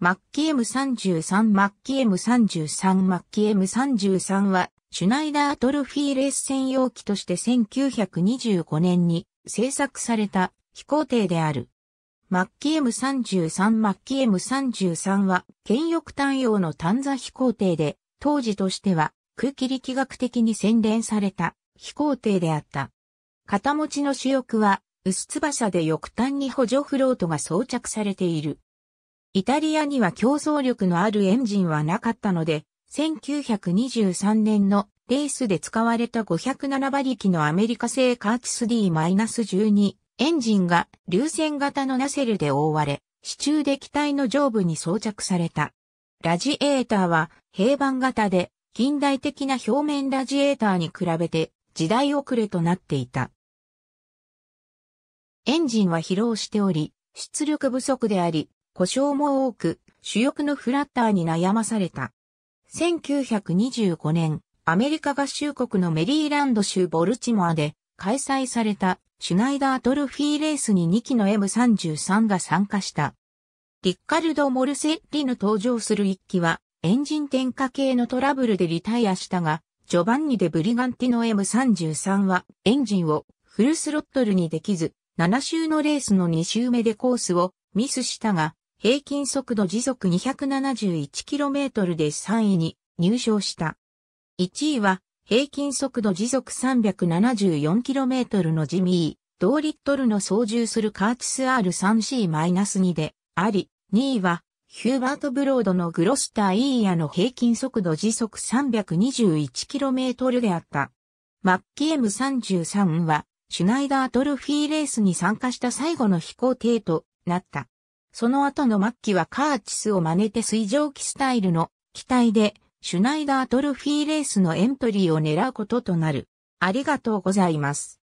マッキー M33 マッキー M33 マッキー M33 は、シュナイダートロフィーレス専用機として1925年に製作された飛行艇である。マッキー M33 マッキー M33 は、剣翼単用の単座飛行艇で、当時としては空気力学的に洗練された飛行艇であった。肩持ちの主翼は、薄翼で翼端に補助フロートが装着されている。イタリアには競争力のあるエンジンはなかったので、1923年のレースで使われた507馬力のアメリカ製カーチス D-12 エンジンが流線型のナセルで覆われ、支柱で機体の上部に装着された。ラジエーターは平板型で近代的な表面ラジエーターに比べて時代遅れとなっていた。エンジンは疲労しており、出力不足であり、故障も多く、主翼のフラッターに悩まされた。1925年、アメリカ合衆国のメリーランド州ボルチモアで開催されたシュナイダートロフィーレースに2機の M33 が参加した。リッカルド・モルセッリの登場する1機はエンジン点火系のトラブルでリタイアしたが、ジョバンニでブリガンティの M33 はエンジンをフルスロットルにできず、7周のレースの2周目でコースをミスしたが、平均速度時速 271km で3位に入賞した。1位は平均速度時速 374km のジミー、同リットルの操縦するカーチス R3C-2 であり、2位はヒューバート・ブロードのグロスター・イーヤの平均速度時速 321km であった。マッキー M33 はシュナイダートルフィーレースに参加した最後の飛行艇となった。その後の末期はカーチスを真似て水蒸気スタイルの機体で、シュナイダートロフィーレースのエントリーを狙うこととなる。ありがとうございます。